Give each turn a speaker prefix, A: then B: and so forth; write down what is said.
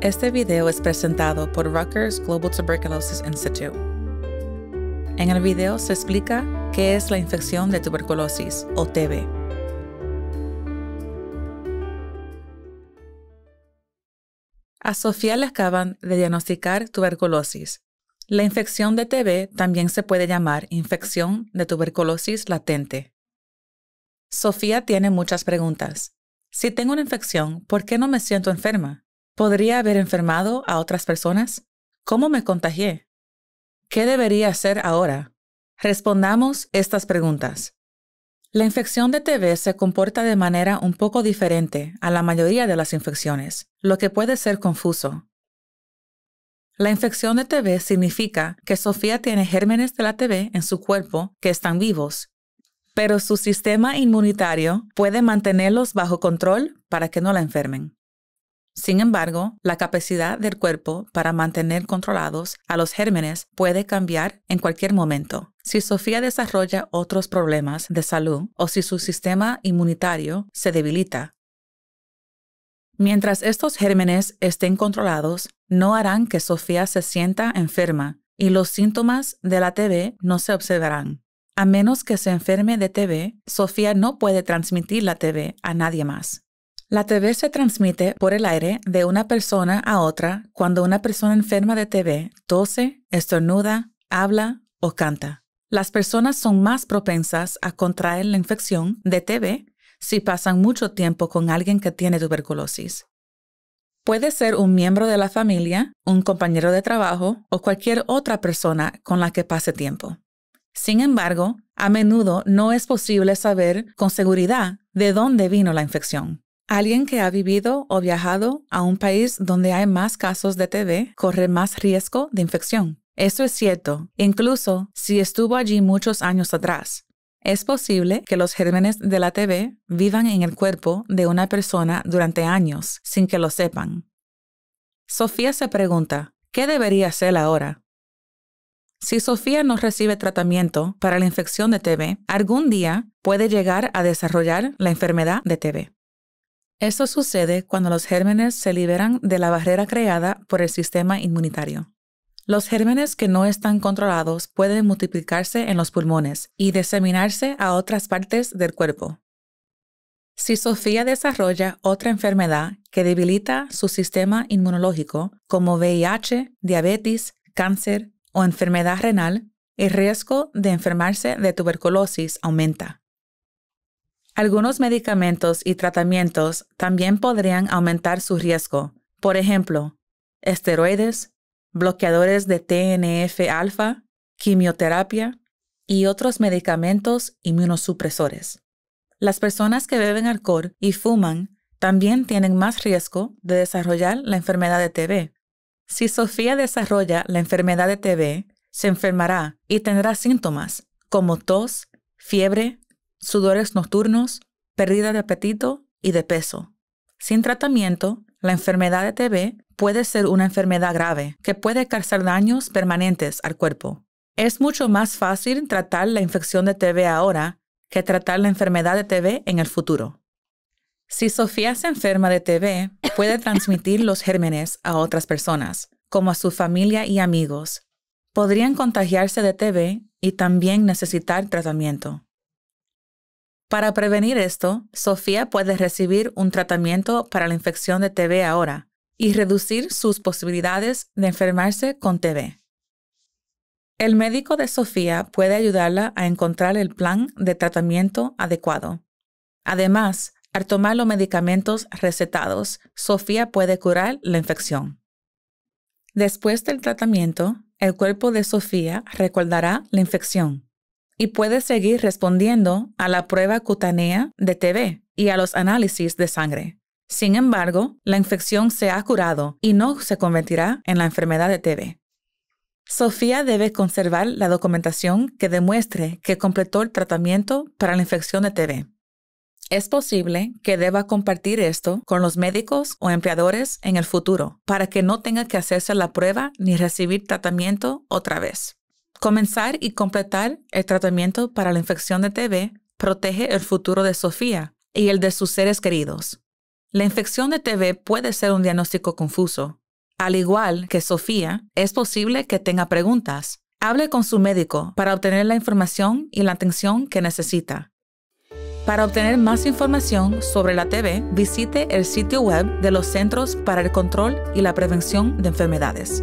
A: Este video es presentado por Rutgers Global Tuberculosis Institute. En el video se explica qué es la infección de tuberculosis o TB. A Sofía le acaban de diagnosticar tuberculosis. La infección de TB también se puede llamar infección de tuberculosis latente. Sofía tiene muchas preguntas. Si tengo una infección, ¿por qué no me siento enferma? ¿Podría haber enfermado a otras personas? ¿Cómo me contagié? ¿Qué debería hacer ahora? Respondamos estas preguntas. La infección de TB se comporta de manera un poco diferente a la mayoría de las infecciones, lo que puede ser confuso. La infección de TB significa que Sofía tiene gérmenes de la TB en su cuerpo que están vivos, pero su sistema inmunitario puede mantenerlos bajo control para que no la enfermen. Sin embargo, la capacidad del cuerpo para mantener controlados a los gérmenes puede cambiar en cualquier momento. Si Sofía desarrolla otros problemas de salud o si su sistema inmunitario se debilita, Mientras estos gérmenes estén controlados, no harán que Sofía se sienta enferma y los síntomas de la TB no se observarán. A menos que se enferme de TB, Sofía no puede transmitir la TB a nadie más. La TB se transmite por el aire de una persona a otra cuando una persona enferma de TB tose, estornuda, habla o canta. Las personas son más propensas a contraer la infección de TB si pasan mucho tiempo con alguien que tiene tuberculosis. Puede ser un miembro de la familia, un compañero de trabajo o cualquier otra persona con la que pase tiempo. Sin embargo, a menudo no es posible saber con seguridad de dónde vino la infección. Alguien que ha vivido o viajado a un país donde hay más casos de TB corre más riesgo de infección. Eso es cierto, incluso si estuvo allí muchos años atrás. Es posible que los gérmenes de la TB vivan en el cuerpo de una persona durante años sin que lo sepan. Sofía se pregunta, ¿qué debería hacer ahora? Si Sofía no recibe tratamiento para la infección de TB, algún día puede llegar a desarrollar la enfermedad de TB. Eso sucede cuando los gérmenes se liberan de la barrera creada por el sistema inmunitario. Los gérmenes que no están controlados pueden multiplicarse en los pulmones y diseminarse a otras partes del cuerpo. Si Sofía desarrolla otra enfermedad que debilita su sistema inmunológico, como VIH, diabetes, cáncer o enfermedad renal, el riesgo de enfermarse de tuberculosis aumenta. Algunos medicamentos y tratamientos también podrían aumentar su riesgo, por ejemplo, esteroides, bloqueadores de TNF-alfa, quimioterapia y otros medicamentos inmunosupresores. Las personas que beben alcohol y fuman también tienen más riesgo de desarrollar la enfermedad de TB. Si Sofía desarrolla la enfermedad de TB, se enfermará y tendrá síntomas como tos, fiebre, sudores nocturnos, pérdida de apetito y de peso. Sin tratamiento, la enfermedad de TB puede ser una enfermedad grave que puede causar daños permanentes al cuerpo. Es mucho más fácil tratar la infección de TB ahora que tratar la enfermedad de TB en el futuro. Si Sofía se enferma de TB, puede transmitir los gérmenes a otras personas, como a su familia y amigos. Podrían contagiarse de TB y también necesitar tratamiento. Para prevenir esto, Sofía puede recibir un tratamiento para la infección de TB ahora y reducir sus posibilidades de enfermarse con TB. El médico de Sofía puede ayudarla a encontrar el plan de tratamiento adecuado. Además, al tomar los medicamentos recetados, Sofía puede curar la infección. Después del tratamiento, el cuerpo de Sofía recordará la infección y puede seguir respondiendo a la prueba cutánea de TB y a los análisis de sangre. Sin embargo, la infección se ha curado y no se convertirá en la enfermedad de TB. Sofía debe conservar la documentación que demuestre que completó el tratamiento para la infección de TB. Es posible que deba compartir esto con los médicos o empleadores en el futuro para que no tenga que hacerse la prueba ni recibir tratamiento otra vez. Comenzar y completar el tratamiento para la infección de TB protege el futuro de Sofía y el de sus seres queridos. La infección de TB puede ser un diagnóstico confuso. Al igual que Sofía, es posible que tenga preguntas. Hable con su médico para obtener la información y la atención que necesita. Para obtener más información sobre la TB, visite el sitio web de los Centros para el Control y la Prevención de Enfermedades.